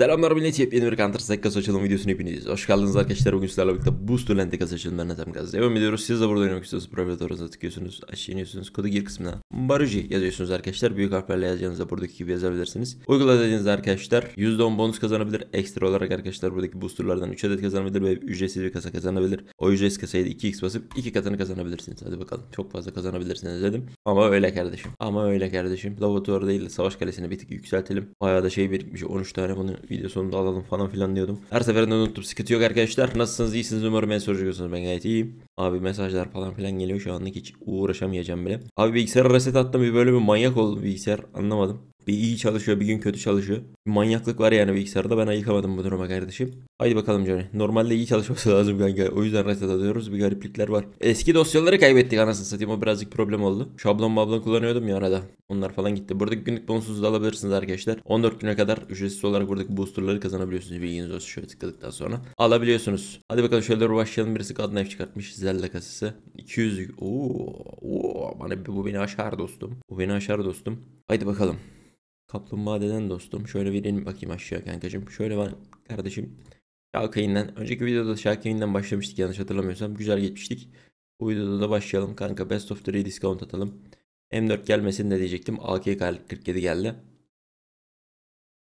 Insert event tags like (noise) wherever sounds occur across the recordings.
Selamlar millet yepyeni bir Counter Strike kasa açılım videosunu hepiniz. Hoş geldiniz arkadaşlar. Bugün sizlerle birlikte Boost Lente kasa açılımlarına tam gaz devam ediyoruz. Siz de burada oynamak istiyorsanız profil tıklıyorsunuz. Aşağı iniyorsunuz. Kodu gir kısmına. Baruji yazıyorsunuz arkadaşlar. Büyük harflerle yazacağınızda buradaki gibi yazabilirsiniz. Uygula dediğinizde arkadaşlar %10 bonus kazanabilir. Ekstra olarak arkadaşlar buradaki boosterlardan 3 adet kazanabilir ve ücretsiz bir kasa kazanabilir. O ücretsiz kasayı da 2x basıp 2 katını kazanabilirsiniz. Hadi bakalım. Çok fazla kazanabilirsiniz dedim. Ama öyle kardeşim. Ama öyle kardeşim. Laboratuvar değil de savaş kalesini bir tık yükseltelim. Bayağı da şey birikmiş. 13 tane bunu video sonunda alalım falan filan diyordum. Her seferinde unuttum. Sıkıntı yok arkadaşlar. Nasılsınız? İyisiniz umarım en sorucuyorsunuz. Ben gayet iyiyim. Abi mesajlar falan filan geliyor şu anlık hiç uğraşamayacağım bile. Abi bilgisayara reset attım bir böyle bir manyak oldum bilgisayar anlamadım. Bir iyi çalışıyor bir gün kötü çalışıyor. Bir manyaklık var yani bilgisayarda ben ayıkamadım bu duruma kardeşim. Haydi bakalım canım. Normalde iyi çalışması (laughs) lazım kanka. O yüzden reset alıyoruz. Bir gariplikler var. Eski dosyaları kaybettik anasını satayım. O birazcık problem oldu. Şablon mablon kullanıyordum ya arada. Onlar falan gitti. Buradaki günlük bonusunuzu da alabilirsiniz arkadaşlar. 14 güne kadar ücretsiz olarak buradaki boosterları kazanabiliyorsunuz. Bilginiz olsun. Şöyle tıkladıktan sonra alabiliyorsunuz. Hadi bakalım şöyle başlayalım. Birisi kadın ev çıkartmış. Zelle kasası. 200. Oo, oo, bana bu beni aşar dostum. Bu beni aşar dostum. Haydi bakalım. Kaplumbağa deden dostum. Şöyle verelim bakayım aşağıya kankacığım. Şöyle var kardeşim. Şarkıyından. Önceki videoda Şarkıyından başlamıştık yanlış hatırlamıyorsam. Güzel geçmiştik. Bu videoda da başlayalım kanka. Best of 3 discount atalım. M4 gelmesin de diyecektim. AK 47 geldi.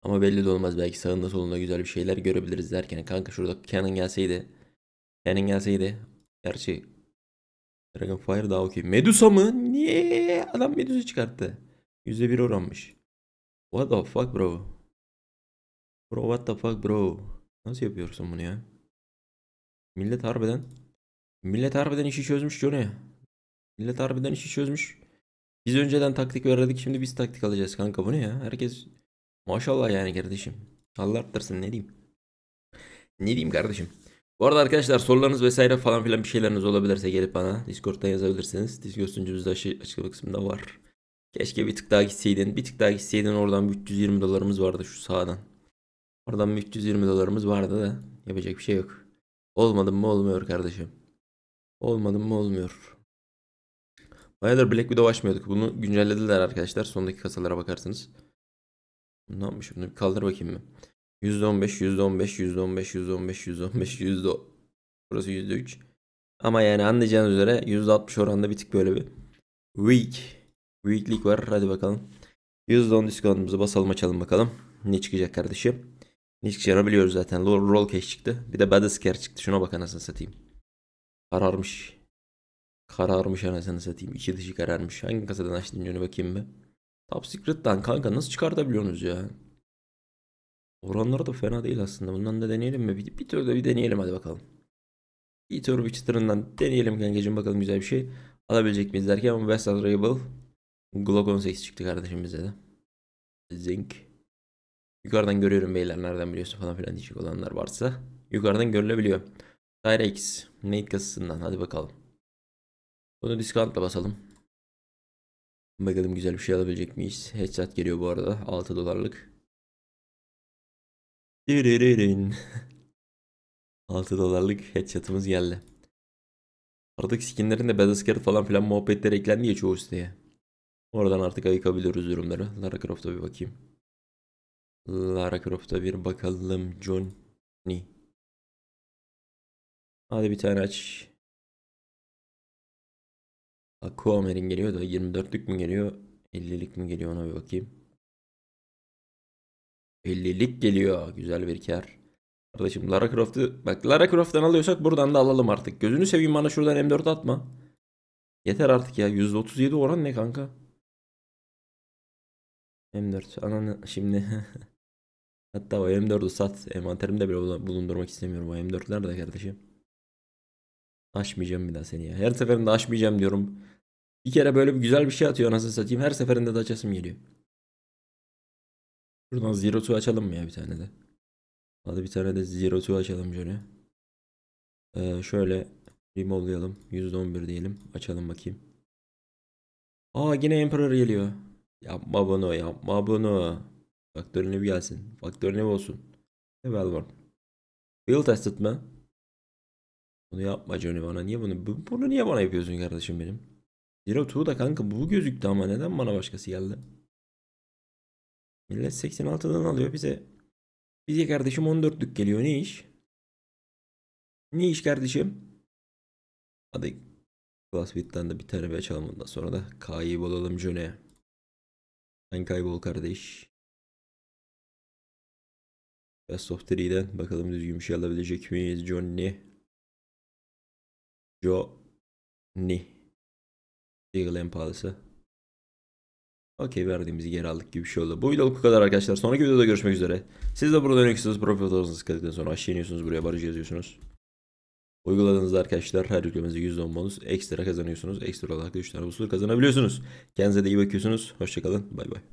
Ama belli de olmaz. Belki sağında solunda güzel bir şeyler görebiliriz derken. Kanka şurada Canon gelseydi. Canon gelseydi. Gerçi Dragonfire daha okey. Medusa mı? Niye? Adam Medusa çıkarttı. %1 oranmış. What the fuck bro? Bro what the fuck bro? Nasıl yapıyorsun bunu ya? Millet harbiden Millet harbiden işi çözmüş Johnny. Millet harbiden işi çözmüş. Biz önceden taktik verdik şimdi biz taktik alacağız kanka bu ne ya? Herkes maşallah yani kardeşim. Allah arttırsın ne diyeyim. Ne diyeyim kardeşim. Bu arada arkadaşlar sorularınız vesaire falan filan bir şeyleriniz olabilirse gelip bana Discord'dan yazabilirsiniz. Discord sunucumuzda açıklama kısmında var. Keşke bir tık daha gitseydin. Bir tık daha gitseydin oradan 320 dolarımız vardı şu sağdan. Oradan 320 dolarımız vardı da yapacak bir şey yok. Olmadım mı olmuyor kardeşim. Olmadım mı olmuyor. Bayağıdır Black Widow açmıyorduk. Bunu güncellediler arkadaşlar. Sondaki kasalara bakarsınız. Ne yapmış bunu bir kaldır bakayım mı? %15, %15, %15, %15, %15, %15, Burası %3. Ama yani anlayacağınız üzere %60 oranda bir tık böyle bir weak Weeklik var. Hadi bakalım. %10 discount'umuzu basalım açalım bakalım. Ne çıkacak kardeşim? Ne çıkacağını biliyoruz zaten. Roll cash çıktı. Bir de Badascare çıktı. Şuna bak anasını satayım. Kararmış. Kararmış anasını satayım. İçi dışı kararmış. Hangi kasadan açtım yönü bakayım bir. Top Secret'tan kanka nasıl çıkartabiliyorsunuz ya? Oranları da fena değil aslında. Bundan da deneyelim mi? Bir, bir tür de bir deneyelim hadi bakalım. Bir tür bir çıtırından deneyelim kankacığım bakalım güzel bir şey alabilecek miyiz derken West Unrable Glock 18 çıktı kardeşim bize de. Zinc. Yukarıdan görüyorum beyler nereden biliyorsun falan filan diyecek olanlar varsa. Yukarıdan görülebiliyor. Tyrex. Nate kasasından hadi bakalım. Bunu discount'la basalım. Bakalım güzel bir şey alabilecek miyiz? Headset geliyor bu arada. 6 dolarlık. 6 (laughs) dolarlık headshot'ımız geldi. Artık skinlerin de Battle falan filan muhabbetler eklendi ya çoğu siteye. Oradan artık ayıkabiliyoruz durumları. Lara Croft'a bir bakayım. Lara Croft'a bir bakalım Johnny. Hadi bir tane aç. Aquamarine geliyor da 24'lük mü geliyor? 50'lik mi geliyor ona bir bakayım. 50'lik geliyor. Güzel bir kar. Kardeşim Lara Croft'u bak Lara Croft'tan alıyorsak buradan da alalım artık. Gözünü seveyim bana şuradan M4 atma. Yeter artık ya. %37 oran ne kanka? M4 ananı şimdi (laughs) hatta o M4'ü sat envanterimde bile bulundurmak istemiyorum o M4'ler de kardeşim. Açmayacağım bir daha seni ya. Her seferinde açmayacağım diyorum. Bir kere böyle bir güzel bir şey atıyor Nasıl satayım. Her seferinde de açasım geliyor. Şuradan Zero Two açalım mı ya bir tane de. Hadi bir tane de Zero Two açalım şöyle. Ee, şöyle remove'layalım. %11 diyelim. Açalım bakayım. Aa yine Emperor geliyor. Yapma bunu yapma bunu. Faktör bir gelsin. Faktör nevi olsun. Ne var. Will tested mı? Bunu yapma Johnny bana. Niye bunu? Bunu niye bana yapıyorsun kardeşim benim? Zero Two da kanka bu gözüktü ama neden bana başkası geldi? Millet 86'dan alıyor bize. Bize kardeşim 14'lük geliyor. Ne iş? Ne iş kardeşim? Hadi Class Beat'ten de bir terbiye ondan sonra da K'yı olalım Johnny'e. Sen kaybol kardeş. Best of 3'den bakalım düzgün bir şey alabilecek miyiz? Johnny. Johnny. Deagle en pahalısı. Okey verdiğimizi geri aldık gibi bir şey oldu. Bu videoluk bu kadar arkadaşlar. Sonraki videoda görüşmek üzere. Siz de burada dönüyorsunuz. Profil fotoğrafınızı tıkladıktan sonra aşağı iniyorsunuz. Buraya barajı yazıyorsunuz. Uyguladığınızda arkadaşlar her yüklemenize %10 bonus ekstra kazanıyorsunuz. Ekstra olarak da 3 tane booster kazanabiliyorsunuz. Kendinize de iyi bakıyorsunuz. Hoşçakalın. Bay bay.